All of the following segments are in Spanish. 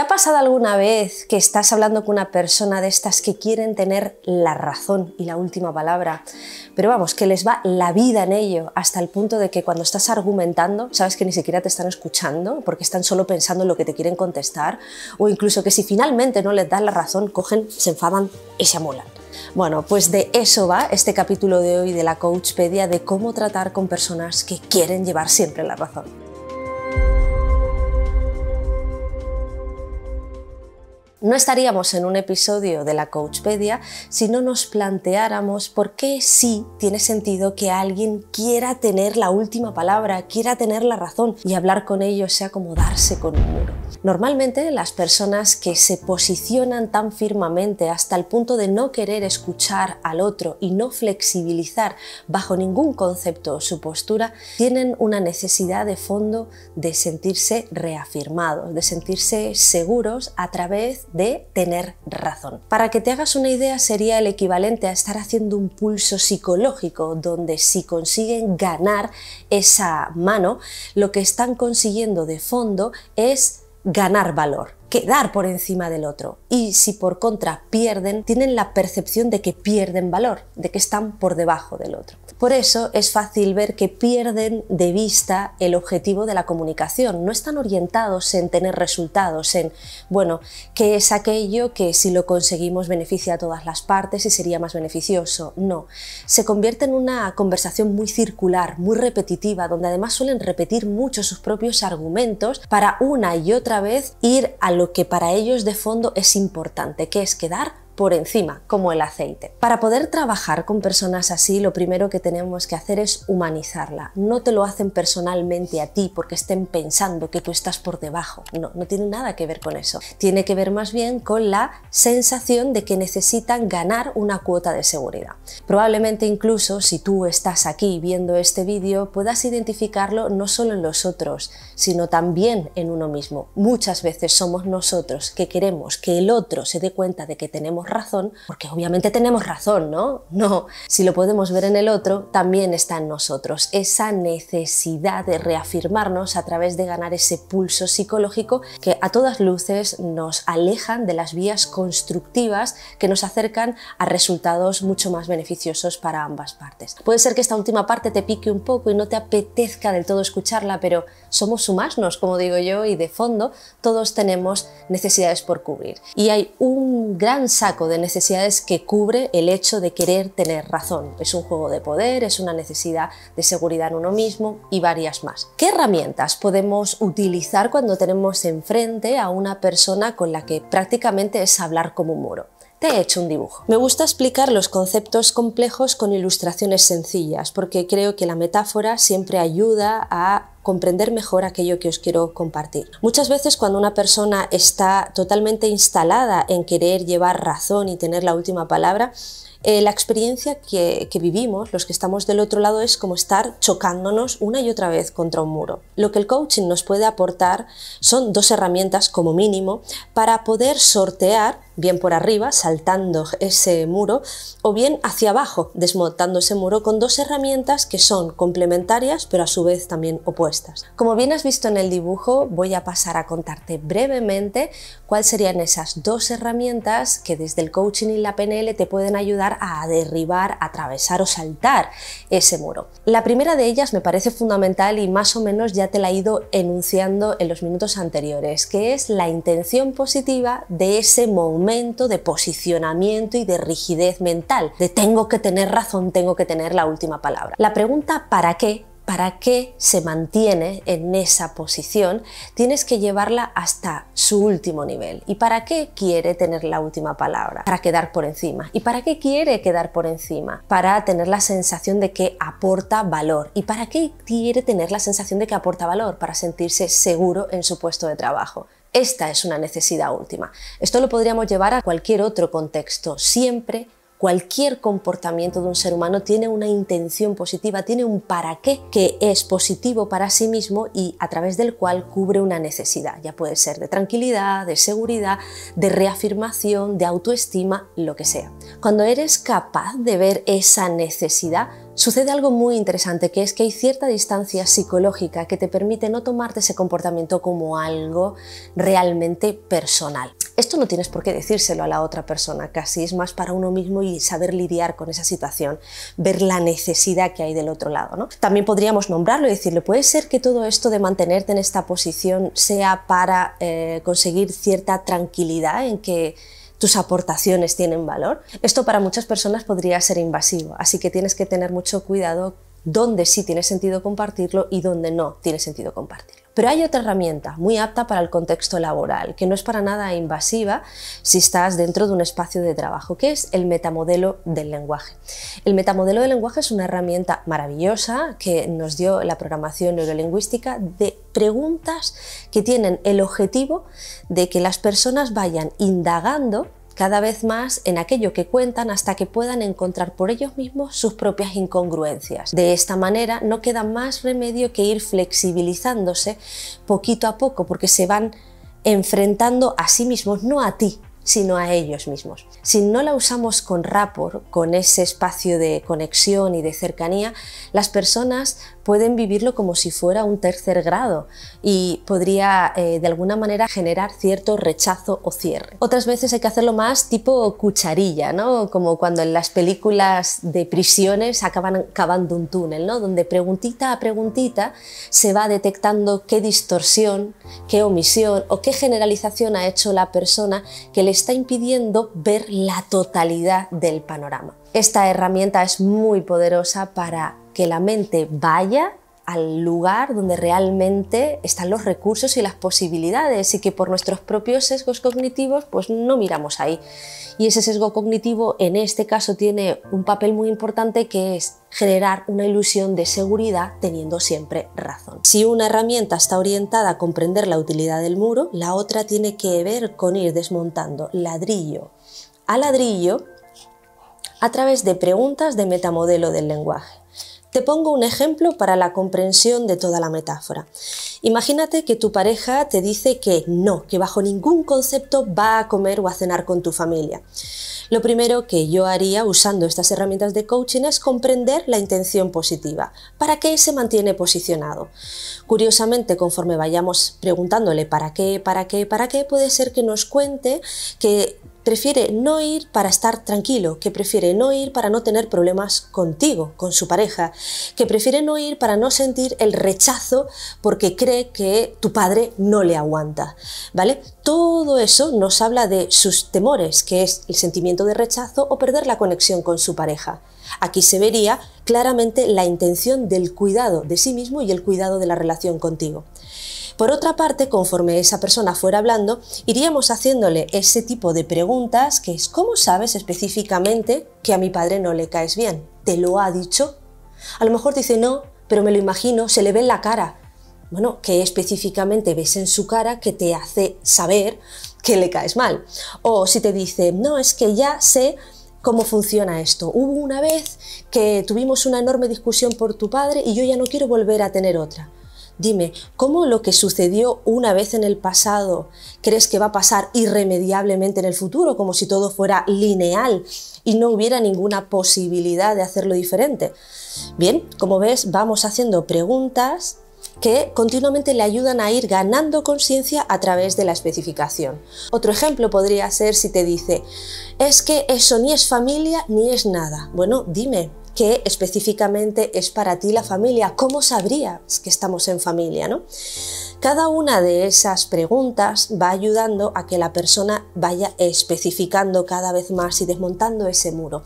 ¿Te ha pasado alguna vez que estás hablando con una persona de estas que quieren tener la razón y la última palabra? Pero vamos, que les va la vida en ello, hasta el punto de que cuando estás argumentando, sabes que ni siquiera te están escuchando porque están solo pensando en lo que te quieren contestar, o incluso que si finalmente no les das la razón, cogen, se enfadan y se amolan? Bueno, pues de eso va este capítulo de hoy de la Coachpedia, de cómo tratar con personas que quieren llevar siempre la razón. No estaríamos en un episodio de la Coachpedia si no nos planteáramos por qué sí tiene sentido que alguien quiera tener la última palabra, quiera tener la razón y hablar con ellos sea como darse con un muro. Normalmente las personas que se posicionan tan firmemente hasta el punto de no querer escuchar al otro y no flexibilizar bajo ningún concepto su postura, tienen una necesidad de fondo de sentirse reafirmados, de sentirse seguros a través de tener razón. Para que te hagas una idea sería el equivalente a estar haciendo un pulso psicológico donde si consiguen ganar esa mano, lo que están consiguiendo de fondo es ganar valor quedar por encima del otro. Y si por contra pierden, tienen la percepción de que pierden valor, de que están por debajo del otro. Por eso es fácil ver que pierden de vista el objetivo de la comunicación. No están orientados en tener resultados, en, bueno, qué es aquello que si lo conseguimos beneficia a todas las partes y sería más beneficioso. No, se convierte en una conversación muy circular, muy repetitiva, donde además suelen repetir mucho sus propios argumentos para una y otra vez ir al lo que para ellos de fondo es importante, que es quedar por encima, como el aceite. Para poder trabajar con personas así, lo primero que tenemos que hacer es humanizarla. No te lo hacen personalmente a ti porque estén pensando que tú estás por debajo. No, no tiene nada que ver con eso. Tiene que ver más bien con la sensación de que necesitan ganar una cuota de seguridad. Probablemente incluso si tú estás aquí viendo este vídeo puedas identificarlo no solo en los otros, sino también en uno mismo. Muchas veces somos nosotros que queremos que el otro se dé cuenta de que tenemos razón, porque obviamente tenemos razón, ¿no? No, si lo podemos ver en el otro, también está en nosotros. Esa necesidad de reafirmarnos a través de ganar ese pulso psicológico que a todas luces nos alejan de las vías constructivas que nos acercan a resultados mucho más beneficiosos para ambas partes. Puede ser que esta última parte te pique un poco y no te apetezca del todo escucharla, pero somos humanos, como digo yo, y de fondo todos tenemos necesidades por cubrir. Y hay un gran saco de necesidades que cubre el hecho de querer tener razón. Es un juego de poder, es una necesidad de seguridad en uno mismo y varias más. ¿Qué herramientas podemos utilizar cuando tenemos enfrente a una persona con la que prácticamente es hablar como un muro? te he hecho un dibujo. Me gusta explicar los conceptos complejos con ilustraciones sencillas, porque creo que la metáfora siempre ayuda a comprender mejor aquello que os quiero compartir. Muchas veces cuando una persona está totalmente instalada en querer llevar razón y tener la última palabra, eh, la experiencia que, que, vivimos, los que estamos del otro lado, es como estar chocándonos una y otra vez contra un muro. Lo que el coaching nos puede aportar son dos herramientas como mínimo para poder sortear bien por arriba, saltando ese muro, o bien hacia abajo, desmontando ese muro con dos herramientas que son complementarias pero a su vez también opuestas. Como bien has visto en el dibujo, voy a pasar a contarte brevemente cuáles serían esas dos herramientas que desde el coaching y la PNL te pueden ayudar a derribar, atravesar o saltar ese muro. La primera de ellas me parece fundamental y más o menos ya te la he ido enunciando en los minutos anteriores, que es la intención positiva de ese momento de posicionamiento y de rigidez mental, de tengo que tener razón, tengo que tener la última palabra. La pregunta ¿para qué? ¿Para qué se mantiene en esa posición? Tienes que llevarla hasta su último nivel. ¿Y para qué quiere tener la última palabra? Para quedar por encima. ¿Y para qué quiere quedar por encima? Para tener la sensación de que aporta valor. ¿Y para qué quiere tener la sensación de que aporta valor? Para sentirse seguro en su puesto de trabajo. Esta es una necesidad última. Esto lo podríamos llevar a cualquier otro contexto. Siempre cualquier comportamiento de un ser humano tiene una intención positiva, tiene un para qué que es positivo para sí mismo y a través del cual cubre una necesidad. Ya puede ser de tranquilidad, de seguridad, de reafirmación, de autoestima, lo que sea. Cuando eres capaz de ver esa necesidad, sucede algo muy interesante, que es que hay cierta distancia psicológica que te permite no tomarte ese comportamiento como algo realmente personal. Esto no tienes por qué decírselo a la otra persona, casi es más para uno mismo y saber lidiar con esa situación, ver la necesidad que hay del otro lado. También podríamos nombrarlo y decirle, puede ser que todo esto de mantenerte en esta posición sea para eh, conseguir cierta tranquilidad en que tus aportaciones tienen valor. Esto para muchas personas podría ser invasivo, así que tienes que tener mucho cuidado dónde sí tiene sentido compartirlo y dónde no tiene sentido compartirlo. Pero hay otra herramienta muy apta para el contexto laboral, que no es para nada invasiva si estás dentro de un espacio de trabajo, que es el metamodelo del lenguaje. El metamodelo del lenguaje es una herramienta maravillosa que nos dio la programación neurolingüística de preguntas que tienen el objetivo de que las personas vayan indagando cada vez más en aquello que cuentan hasta que puedan encontrar por ellos mismos sus propias incongruencias. De esta manera no queda más remedio que ir flexibilizándose poquito a poco porque se van enfrentando a sí mismos, no a ti, sino a ellos mismos. Si no la usamos con rapor, con ese espacio de conexión y de cercanía, las personas pueden vivirlo como si fuera un tercer grado y podría eh, de alguna manera generar cierto rechazo o cierre. Otras veces hay que hacerlo más tipo cucharilla, ¿no? como cuando en las películas de prisiones acaban cavando un túnel, ¿no? donde preguntita a preguntita se va detectando qué distorsión, qué omisión o qué generalización ha hecho la persona que le está impidiendo ver la totalidad del panorama. Esta herramienta es muy poderosa para que la mente vaya al lugar donde realmente están los recursos y las posibilidades y que por nuestros propios sesgos cognitivos pues no miramos ahí. Y ese sesgo cognitivo en este caso tiene un papel muy importante que es generar una ilusión de seguridad teniendo siempre razón. Si una herramienta está orientada a comprender la utilidad del muro, la otra tiene que ver con ir desmontando ladrillo a ladrillo a través de preguntas de metamodelo del lenguaje. Te pongo un ejemplo para la comprensión de toda la metáfora. Imagínate que tu pareja te dice que no, que bajo ningún concepto va a comer o a cenar con tu familia. Lo primero que yo haría usando estas herramientas de coaching es comprender la intención positiva, para qué se mantiene posicionado. Curiosamente, conforme vayamos preguntándole para qué, para qué, para qué, puede ser que nos cuente que prefiere no ir para estar tranquilo, que prefiere no ir para no tener problemas contigo, con su pareja, que prefiere no ir para no sentir el rechazo porque cree que tu padre no le aguanta, ¿vale? Todo eso nos habla de sus temores, que es el sentimiento de rechazo o perder la conexión con su pareja. Aquí se vería claramente la intención del cuidado de sí mismo y el cuidado de la relación contigo. Por otra parte, conforme esa persona fuera hablando, iríamos haciéndole ese tipo de preguntas que es ¿cómo sabes específicamente que a mi padre no le caes bien? ¿Te lo ha dicho? A lo mejor dice no, pero me lo imagino, se le ve en la cara. Bueno, ¿qué específicamente ves en su cara que te hace saber que le caes mal? O si te dice, no, es que ya sé cómo funciona esto. Hubo una vez que tuvimos una enorme discusión por tu padre y yo ya no quiero volver a tener otra. Dime, ¿cómo lo que sucedió una vez en el pasado crees que va a pasar irremediablemente en el futuro, como si todo fuera lineal y no hubiera ninguna posibilidad de hacerlo diferente? Bien, como ves, vamos haciendo preguntas que continuamente le ayudan a ir ganando conciencia a través de la especificación. Otro ejemplo podría ser si te dice, es que eso ni es familia ni es nada. Bueno, dime, que específicamente es para ti la familia. ¿Cómo sabrías que estamos en familia? ¿no? Cada una de esas preguntas va ayudando a que la persona vaya especificando cada vez más y desmontando ese muro.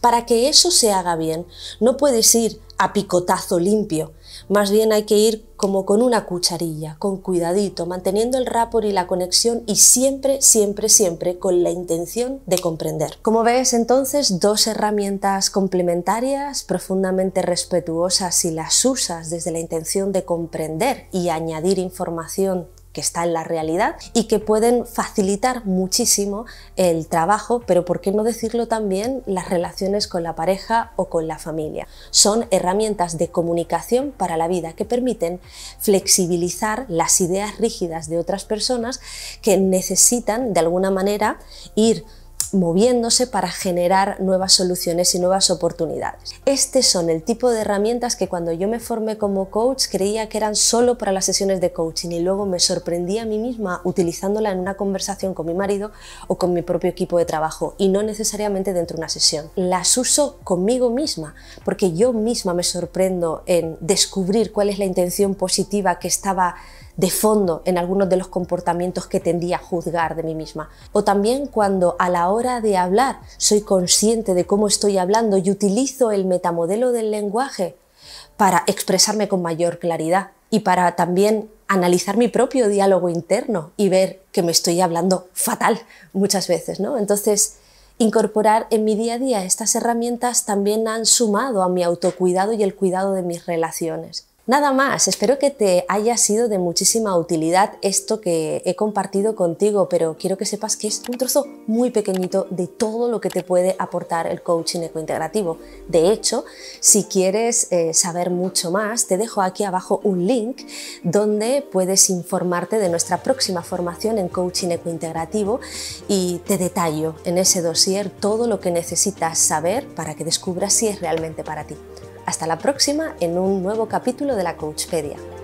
Para que eso se haga bien, no puedes ir a picotazo limpio, más bien hay que ir como con una cucharilla, con cuidadito, manteniendo el rapor y la conexión y siempre, siempre, siempre con la intención de comprender. Como ves, entonces, dos herramientas complementarias, profundamente respetuosas si las usas desde la intención de comprender y añadir información que está en la realidad y que pueden facilitar muchísimo el trabajo, pero por qué no decirlo también, las relaciones con la pareja o con la familia. Son herramientas de comunicación para la vida que permiten flexibilizar las ideas rígidas de otras personas que necesitan de alguna manera ir moviéndose para generar nuevas soluciones y nuevas oportunidades. Este son el tipo de herramientas que cuando yo me formé como coach creía que eran solo para las sesiones de coaching y luego me sorprendí a mí misma utilizándola en una conversación con mi marido o con mi propio equipo de trabajo y no necesariamente dentro de una sesión. Las uso conmigo misma porque yo misma me sorprendo en descubrir cuál es la intención positiva que estaba de fondo en algunos de los comportamientos que tendía a juzgar de mí misma. O también cuando a la hora de hablar soy consciente de cómo estoy hablando y utilizo el metamodelo del lenguaje para expresarme con mayor claridad y para también analizar mi propio diálogo interno y ver que me estoy hablando fatal muchas veces, ¿no? Entonces, incorporar en mi día a día estas herramientas también han sumado a mi autocuidado y el cuidado de mis relaciones. Nada más, espero que te haya sido de muchísima utilidad esto que he compartido contigo, pero quiero que sepas que es un trozo muy pequeñito de todo lo que te puede aportar el coaching ecointegrativo. De hecho, si quieres eh, saber mucho más, te dejo aquí abajo un link donde puedes informarte de nuestra próxima formación en coaching ecointegrativo y te detallo en ese dossier todo lo que necesitas saber para que descubras si es realmente para ti. Hasta la próxima en un nuevo capítulo de la Coachpedia.